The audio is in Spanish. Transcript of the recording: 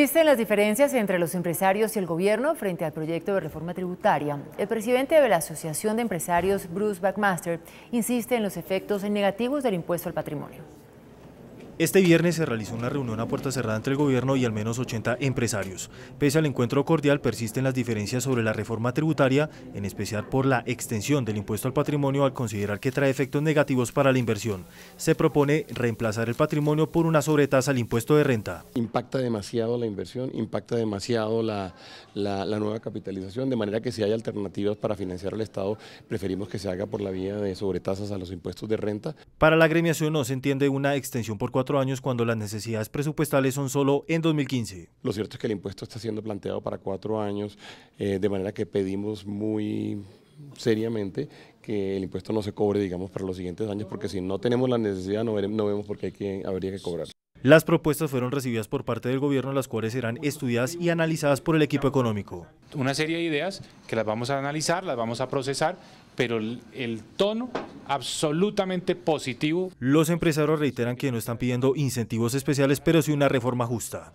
Existen las diferencias entre los empresarios y el gobierno frente al proyecto de reforma tributaria. El presidente de la Asociación de Empresarios, Bruce Backmaster, insiste en los efectos negativos del impuesto al patrimonio. Este viernes se realizó una reunión a puerta cerrada entre el gobierno y al menos 80 empresarios. Pese al encuentro cordial, persisten las diferencias sobre la reforma tributaria, en especial por la extensión del impuesto al patrimonio al considerar que trae efectos negativos para la inversión. Se propone reemplazar el patrimonio por una sobretasa al impuesto de renta. Impacta demasiado la inversión, impacta demasiado la, nueva capitalización, de manera que si hay alternativas para financiar al Estado, preferimos que se haga por la vía de sobretasas a los impuestos de renta. Para la gremiación no se entiende una extensión por cuatro años cuando las necesidades presupuestales son solo en 2015. Lo cierto es que el impuesto está siendo planteado para cuatro años, eh, de manera que pedimos muy seriamente que el impuesto no se cobre, digamos, para los siguientes años, porque si no tenemos la necesidad no, vemos por qué habría que cobrar. Las propuestas fueron recibidas por parte del gobierno, las cuales serán estudiadas y analizadas por el equipo económico. Una serie de ideas que las vamos a analizar, las vamos a procesar pero el, tono absolutamente positivo. Los empresarios reiteran que no están pidiendo incentivos especiales, pero sí una reforma justa.